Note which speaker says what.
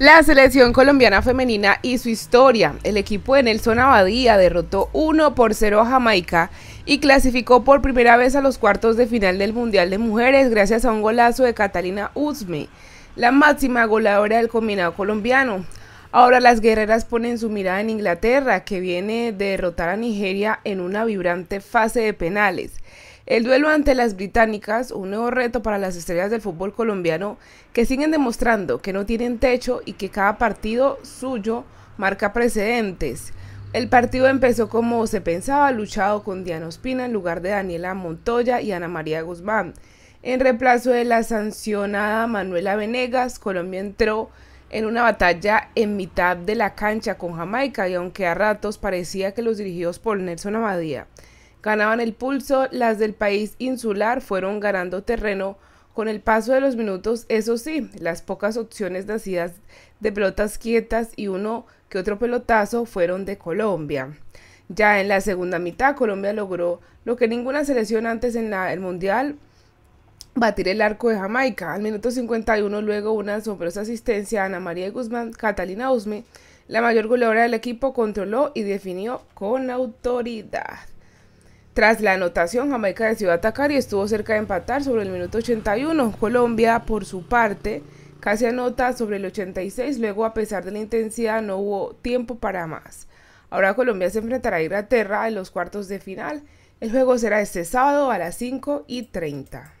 Speaker 1: La selección colombiana femenina y su historia. El equipo de Nelson Abadía derrotó 1 por 0 a Jamaica y clasificó por primera vez a los cuartos de final del Mundial de Mujeres gracias a un golazo de Catalina Uzme, la máxima goleadora del combinado colombiano. Ahora las guerreras ponen su mirada en Inglaterra, que viene de derrotar a Nigeria en una vibrante fase de penales. El duelo ante las británicas, un nuevo reto para las estrellas del fútbol colombiano que siguen demostrando que no tienen techo y que cada partido suyo marca precedentes. El partido empezó como se pensaba, luchado con Diana Ospina en lugar de Daniela Montoya y Ana María Guzmán. En reemplazo de la sancionada Manuela Venegas, Colombia entró en una batalla en mitad de la cancha con Jamaica y aunque a ratos parecía que los dirigidos por Nelson Amadía ganaban el pulso, las del país insular fueron ganando terreno con el paso de los minutos, eso sí, las pocas opciones nacidas de pelotas quietas y uno que otro pelotazo fueron de Colombia. Ya en la segunda mitad, Colombia logró lo que ninguna selección antes en la, el Mundial, batir el arco de Jamaica. Al minuto 51, luego una asombrosa asistencia a Ana María Guzmán, Catalina Usme, la mayor goleadora del equipo, controló y definió con autoridad. Tras la anotación, Jamaica decidió atacar y estuvo cerca de empatar sobre el minuto 81. Colombia, por su parte, casi anota sobre el 86, luego a pesar de la intensidad no hubo tiempo para más. Ahora Colombia se enfrentará a Inglaterra en los cuartos de final. El juego será este sábado a las 5 y 30.